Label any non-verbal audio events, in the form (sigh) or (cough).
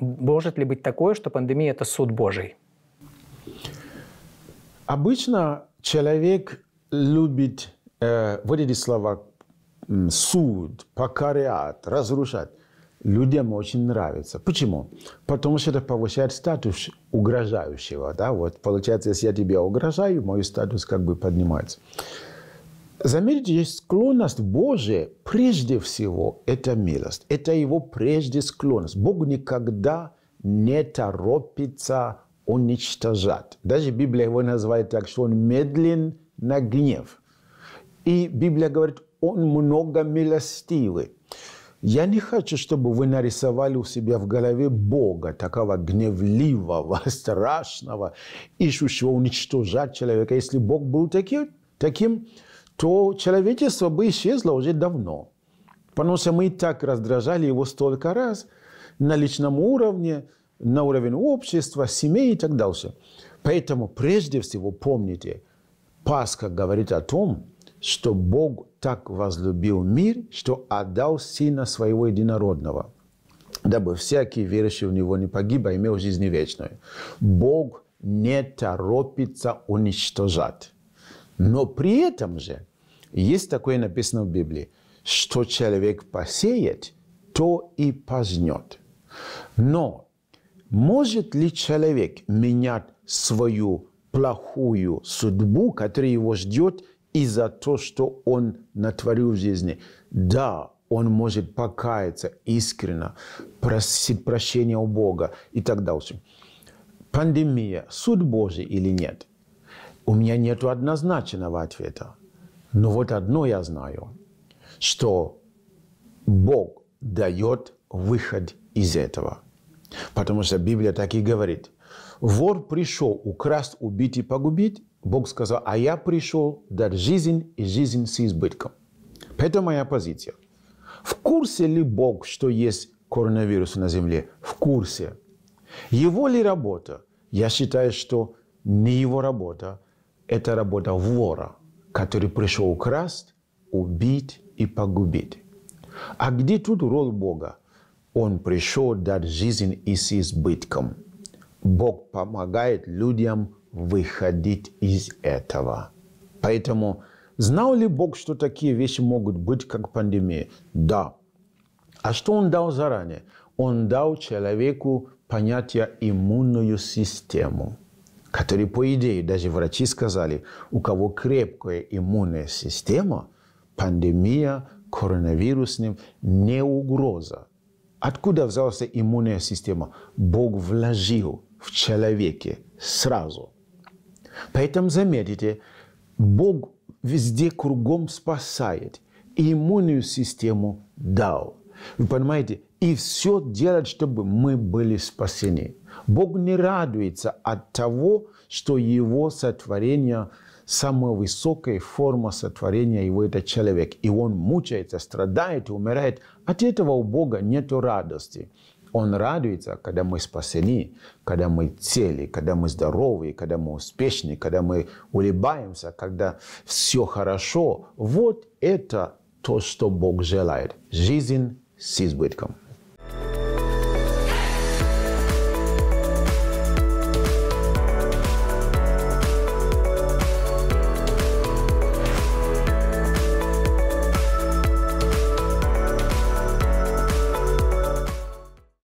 Может ли быть такое, что пандемия – это суд Божий? Обычно человек любит э, вот эти слова суд, покорять, разрушать. Людям очень нравится. Почему? Потому что это повышает статус угрожающего. Да? Вот, получается, если я тебя угрожаю, мой статус как бы поднимается. Заметьте, есть склонность Божия прежде всего – это милость. Это его прежде склонность. Бог никогда не торопится уничтожать. Даже Библия его называет так, что он медлен на гнев. И Библия говорит, он много милостивый. Я не хочу, чтобы вы нарисовали у себя в голове Бога, такого гневливого, (laughs) страшного, ищущего уничтожать человека. Если Бог был таким, таким то человечество бы исчезло уже давно. Потому что мы и так раздражали его столько раз на личном уровне, на уровень общества, семей и так дальше. Поэтому прежде всего помните, Пасха говорит о том, что Бог так возлюбил мир, что отдал Сына Своего Единородного, дабы всякий верующий в Него не погиб, а имел жизнь вечную. Бог не торопится уничтожать. Но при этом же есть такое написано в Библии, что человек посеет, то и познет. Но может ли человек менять свою плохую судьбу, которая его ждет из-за того, что он натворил в жизни? Да, он может покаяться искренне, просить прощения у Бога и так дальше. Пандемия – суд Божий или нет? У меня нет однозначного ответа. Но вот одно я знаю, что Бог дает выход из этого. Потому что Библия так и говорит. Вор пришел украсть, убить и погубить. Бог сказал, а я пришел дать жизнь и жизнь с избытком. Это моя позиция. В курсе ли Бог, что есть коронавирус на Земле? В курсе. Его ли работа? Я считаю, что не его работа. Это работа вора – который пришел красть, убить и погубить. А где тут роль Бога? Он пришел дать жизнь и с избытком. Бог помогает людям выходить из этого. Поэтому знал ли Бог, что такие вещи могут быть, как пандемия? Да. А что Он дал заранее? Он дал человеку понятие иммунную систему – которые, по идее, даже врачи сказали, у кого крепкая иммунная система, пандемия коронавирусным не угроза. Откуда взялась иммунная система? Бог вложил в человеке сразу. Поэтому заметите, Бог везде кругом спасает. И иммунную систему дал. Вы понимаете, и все делать, чтобы мы были спасены. Бог не радуется от того, что его сотворение, самая высокая форма сотворения его – это человек. И он мучается, страдает, умирает. От этого у Бога нет радости. Он радуется, когда мы спасены, когда мы цели, когда мы здоровы, когда мы успешны, когда мы улыбаемся, когда все хорошо. Вот это то, что Бог желает. Жизнь с избытком.